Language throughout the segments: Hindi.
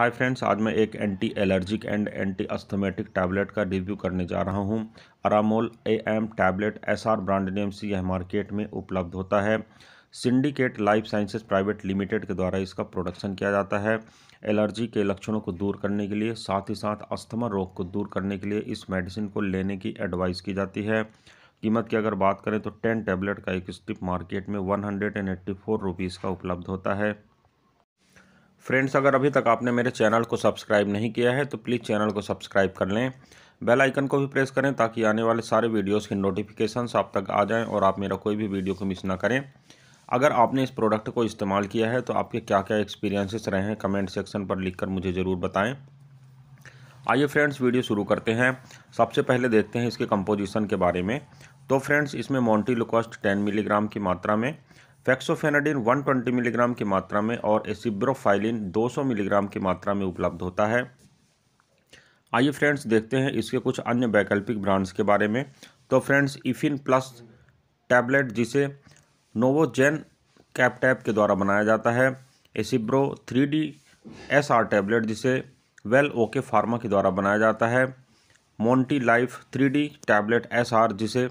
हाय फ्रेंड्स आज मैं एक anti allergic and anti asthmatic tablet का रिव्यू करने जा रहा हूं Aramol A M tablet S R brand name से यह मार्केट में उपलब्ध होता है syndicate life sciences private limited के द्वारा इसका प्रोडक्शन किया जाता है एलर्जी के लक्षणों को दूर करने के लिए साथ ही साथ अस्थमा रोग को दूर करने के लिए इस मेडिसिन को लेने की एडवाइस की जाती है कीमत की अगर बात करें तो टेन टैबलेट का एक स्ट्रिप मार्केट में one hundred and eighty four rupees का उपलब्ध होता है फ्रेंड्स अगर अभी तक आपने मेरे चैनल को सब्सक्राइब नहीं किया है तो प्लीज़ चैनल को सब्सक्राइब कर लें बेल आइकन को भी प्रेस करें ताकि आने वाले सारे वीडियोस की नोटिफिकेशंस आप तक आ जाएं और आप मेरा कोई भी वीडियो को मिस ना करें अगर आपने इस प्रोडक्ट को इस्तेमाल किया है तो आपके क्या क्या एक्सपीरियंसेस रहे हैं कमेंट सेक्शन पर लिख मुझे ज़रूर बताएँ आइए फ्रेंड्स वीडियो शुरू करते हैं सबसे पहले देखते हैं इसके कंपोजिशन के बारे में तो फ्रेंड्स इसमें मोन्टी लुकॉस्ट टेन मिलीग्राम की मात्रा में फैक्सोफेनाडिन 120 मिलीग्राम की मात्रा में और एसिब्रोफाइलिन 200 मिलीग्राम की मात्रा में उपलब्ध होता है आइए फ्रेंड्स देखते हैं इसके कुछ अन्य वैकल्पिक ब्रांड्स के बारे में तो फ्रेंड्स इफिन प्लस टैबलेट जिसे नोवोजेन कैपटैप के द्वारा बनाया जाता है Acibro three D S R tablet जिसे वेल ओके फार्मा के द्वारा बनाया जाता है Monti life three D tablet S R जिसे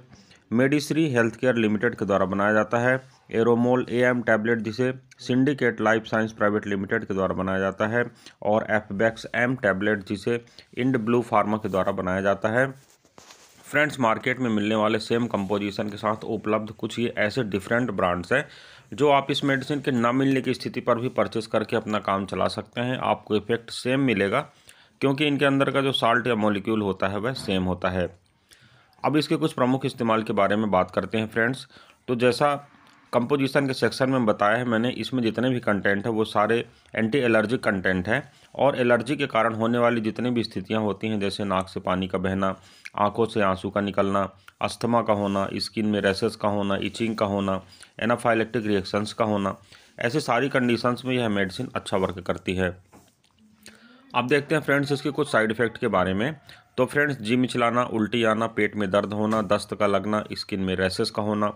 मेडिश्री हेल्थ केयर लिमिटेड के द्वारा बनाया जाता है एरोमोल एम टैबलेट जिसे syndicate life science private limited के द्वारा बनाया जाता है और एफबैक्स एम टैबलेट जिसे इंड ब्लू फार्मा के द्वारा बनाया जाता है फ्रेंड्स मार्केट में मिलने वाले सेम कंपोजिशन के साथ उपलब्ध कुछ ये ऐसे डिफरेंट ब्रांड्स हैं जो आप इस मेडिसिन के ना मिलने की स्थिति पर भी परचेस करके अपना काम चला सकते हैं आपको इफेक्ट सेम मिलेगा क्योंकि इनके अंदर का जो साल्ट या मॉलिक्यूल होता है वह सेम होता है अब इसके कुछ प्रमुख इस्तेमाल के बारे में बात करते हैं फ्रेंड्स तो जैसा कंपोजिशन के सेक्शन में बताया है मैंने इसमें जितने भी कंटेंट है वो सारे एंटी एलर्जिक कंटेंट हैं और एलर्जी के कारण होने वाली जितनी भी स्थितियाँ होती हैं जैसे नाक से पानी का बहना आंखों से आंसू का निकलना अस्थमा का होना स्किन में रेसेस का होना इचिंग का होना एनाफाइलेक्टिक रिएक्शंस का होना ऐसे सारी कंडीशंस में यह मेडिसिन अच्छा वर्क करती है अब देखते हैं फ्रेंड्स इसके कुछ साइड इफ़ेक्ट के बारे में तो फ्रेंड्स जिम चलाना उल्टी आना पेट में दर्द होना दस्त का लगना स्किन में रैसेस का होना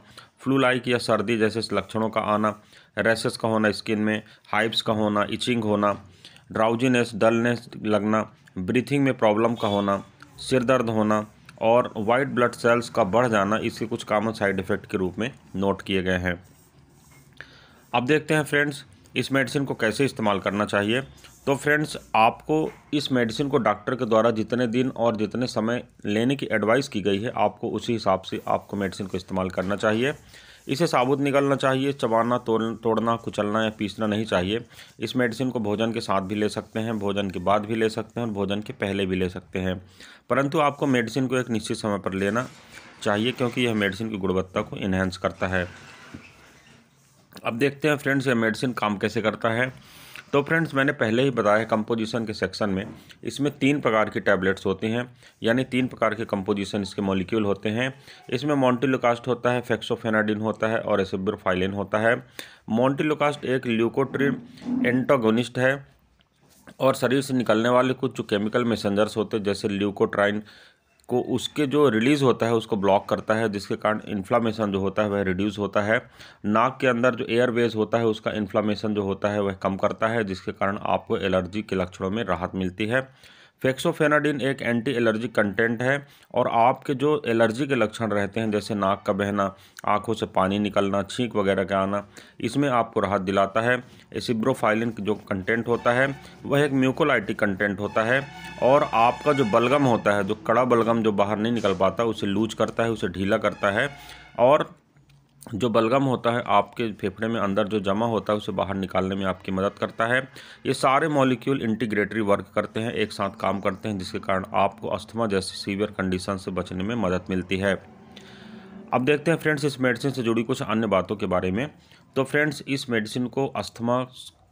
फ्लू लाइक या सर्दी जैसे लक्षणों का आना रैसेस का होना स्किन में हाइप्स का होना इचिंग होना ड्राउजीनेस डलनेस लगना ब्रीथिंग में प्रॉब्लम का होना सिर दर्द होना और वाइट ब्लड सेल्स का बढ़ जाना इसके कुछ कामन साइड इफ़ेक्ट के रूप में नोट किए गए हैं अब देखते हैं फ्रेंड्स इस मेडिसिन को कैसे इस्तेमाल करना चाहिए तो फ्रेंड्स आपको इस मेडिसिन को डॉक्टर के द्वारा जितने दिन और जितने समय लेने की एडवाइस की गई है आपको उसी हिसाब से आपको मेडिसिन को इस्तेमाल करना चाहिए इसे साबुत निकलना चाहिए चबाना तोड़ना कुचलना या पीसना नहीं चाहिए इस मेडिसिन को भोजन के साथ भी ले सकते हैं भोजन के बाद भी ले सकते हैं और भोजन के पहले भी ले सकते हैं परंतु आपको मेडिसिन को एक निश्चित समय पर लेना चाहिए क्योंकि यह मेडिसिन की गुणवत्ता को इन्हेंस करता है अब देखते हैं फ्रेंड्स यह मेडिसिन काम कैसे करता है तो फ्रेंड्स मैंने पहले ही बताया कंपोजिशन के सेक्शन में इसमें तीन प्रकार के टैबलेट्स होते हैं यानी तीन प्रकार के कंपोजिशन इसके मोलिक्यूल होते हैं इसमें मोन्टिलोकास्ट होता है फेक्सोफेनाडिन होता है और एसिब्रोफाइलिन होता है मोन्टिलोकास्ट एक ल्यूकोट्रिन एंटोगोनिस्ट है और शरीर से निकलने वाले कुछ जो केमिकल मैसेंजर्स होते हैं जैसे ल्यूकोट्राइन को उसके जो रिलीज़ होता है उसको ब्लॉक करता है जिसके कारण इन्फ्लामेशन जो होता है वह रिड्यूस होता है नाक के अंदर जो एयरवेज होता है उसका इन्फ्लामेशन जो होता है वह कम करता है जिसके कारण आपको एलर्जी के लक्षणों में राहत मिलती है फेक्सोफेनाडिन एक एंटी एलर्जिक कंटेंट है और आपके जो एलर्जी के लक्षण रहते हैं जैसे नाक का बहना आंखों से पानी निकलना छींक वगैरह का आना इसमें आपको राहत दिलाता है एसिब्रोफाइलिन जो कंटेंट होता है वह एक म्यूकोलाइटिक कंटेंट होता है और आपका जो बलगम होता है जो कड़ा बलगम जो बाहर नहीं निकल पाता उसे लूज करता है उसे ढीला करता है और जो बलगम होता है आपके फेफड़े में अंदर जो जमा होता है उसे बाहर निकालने में आपकी मदद करता है ये सारे मॉलिक्यूल इंटीग्रेटरी वर्क करते हैं एक साथ काम करते हैं जिसके कारण आपको अस्थमा जैसे सीवियर कंडीशन से बचने में मदद मिलती है अब देखते हैं फ्रेंड्स इस मेडिसिन से जुड़ी कुछ अन्य बातों के बारे में तो फ्रेंड्स इस मेडिसिन को अस्थमा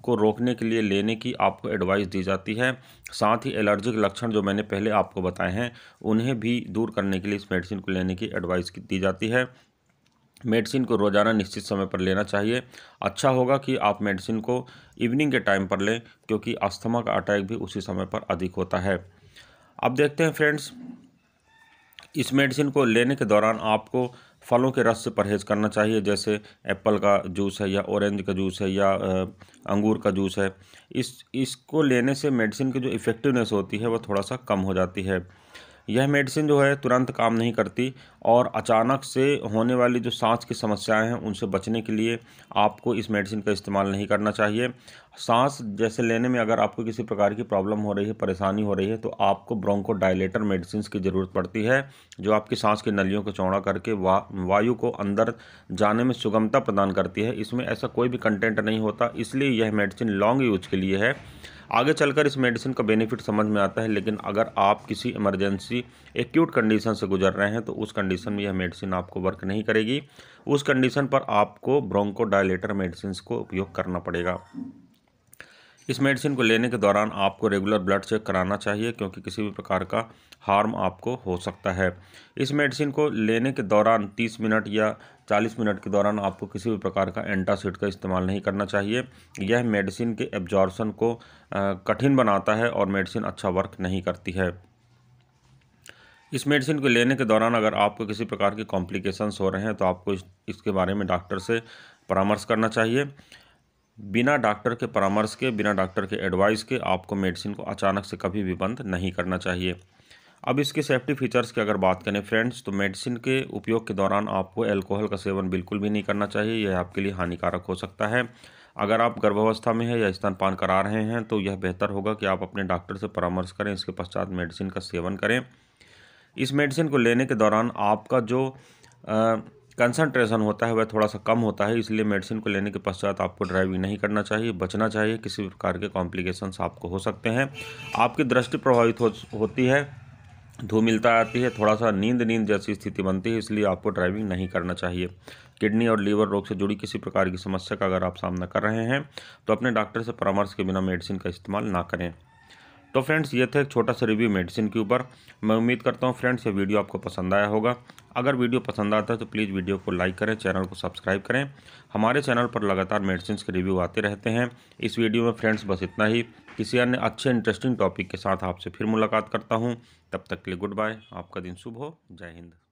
को रोकने के लिए लेने की आपको एडवाइस दी जाती है साथ ही एलर्जिक लक्षण जो मैंने पहले आपको बताए हैं उन्हें भी दूर करने के लिए इस मेडिसिन को लेने की एडवाइस दी जाती है मेडिसिन को रोज़ाना निश्चित समय पर लेना चाहिए अच्छा होगा कि आप मेडिसिन को इवनिंग के टाइम पर लें क्योंकि अस्थमा का अटैक भी उसी समय पर अधिक होता है अब देखते हैं फ्रेंड्स इस मेडिसिन को लेने के दौरान आपको फलों के रस से परहेज़ करना चाहिए जैसे एप्पल का जूस है या ऑरेंज का जूस है या अंगूर का जूस है इस इसको लेने से मेडिसिन की जो इफ़ेक्टिवनेस होती है वो थोड़ा सा कम हो जाती है यह मेडिसिन जो है तुरंत काम नहीं करती और अचानक से होने वाली जो सांस की समस्याएं हैं उनसे बचने के लिए आपको इस मेडिसिन का इस्तेमाल नहीं करना चाहिए सांस जैसे लेने में अगर आपको किसी प्रकार की प्रॉब्लम हो रही है परेशानी हो रही है तो आपको ब्रोंको डायलेटर मेडिसिन की ज़रूरत पड़ती है जो आपकी सांस की नलियों को चौड़ा करके वा वायु को अंदर जाने में सुगमता प्रदान करती है इसमें ऐसा कोई भी कंटेंट नहीं होता इसलिए यह मेडिसिन लॉन्ग यूज के लिए है आगे चलकर इस मेडिसिन का बेनिफिट समझ में आता है लेकिन अगर आप किसी इमरजेंसी एक्यूट कंडीशन से गुजर रहे हैं तो उस कंडीशन में यह मेडिसिन आपको वर्क नहीं करेगी उस कंडीशन पर आपको ब्रोंको डायलेटर मेडिसिन को उपयोग करना पड़ेगा इस मेडिसिन को लेने के दौरान आपको रेगुलर ब्लड चेक कराना चाहिए क्योंकि किसी भी प्रकार का हार्म आपको हो सकता है इस मेडिसिन को लेने के दौरान 30 मिनट या 40 मिनट के दौरान आपको किसी भी प्रकार का एंटासिड का इस्तेमाल नहीं करना चाहिए यह मेडिसिन के एब्जॉर्बन को कठिन बनाता है और मेडिसिन अच्छा वर्क नहीं करती है इस मेडिसिन को लेने के दौरान अगर आपको किसी प्रकार के कॉम्प्लिकेशंस हो रहे हैं तो आपको इस, इसके बारे में डॉक्टर से परामर्श करना चाहिए बिना डॉक्टर के परामर्श के बिना डॉक्टर के एडवाइस के आपको मेडिसिन को अचानक से कभी भी बंद नहीं करना चाहिए अब इसके सेफ्टी फीचर्स की अगर बात करें फ्रेंड्स तो मेडिसिन के उपयोग के दौरान आपको एल्कोहल का सेवन बिल्कुल भी नहीं करना चाहिए यह आपके लिए हानिकारक हो सकता है अगर आप गर्भावस्था में हैं या स्तनपान करा रहे हैं तो यह बेहतर होगा कि आप अपने डॉक्टर से परामर्श करें इसके पश्चात मेडिसिन का सेवन करें इस मेडिसिन को लेने के दौरान आपका जो आ, कंसंट्रेशन होता है वह थोड़ा सा कम होता है इसलिए मेडिसिन को लेने के पश्चात आपको ड्राइविंग नहीं करना चाहिए बचना चाहिए किसी प्रकार के कॉम्प्लिकेशंस आपको हो सकते हैं आपकी दृष्टि प्रभावित हो, होती है धूमिलता आती है थोड़ा सा नींद नींद जैसी स्थिति बनती है इसलिए आपको ड्राइविंग नहीं करना चाहिए किडनी और लीवर रोग से जुड़ी किसी प्रकार की समस्या का अगर आप सामना कर रहे हैं तो अपने डॉक्टर से परामर्श के बिना मेडिसिन का इस्तेमाल ना करें तो फ्रेंड्स ये थे एक छोटा सा रिव्यू मेडिसिन के ऊपर मैं उम्मीद करता हूँ फ्रेंड्स ये वीडियो आपको पसंद आया होगा अगर वीडियो पसंद आता है तो प्लीज़ वीडियो को लाइक करें चैनल को सब्सक्राइब करें हमारे चैनल पर लगातार मेडिसिन के रिव्यू आते रहते हैं इस वीडियो में फ्रेंड्स बस इतना ही किसी अन्य अच्छे इंटरेस्टिंग टॉपिक के साथ आपसे फिर मुलाकात करता हूँ तब तक के लिए गुड बाय आपका दिन शुभ हो जय हिंद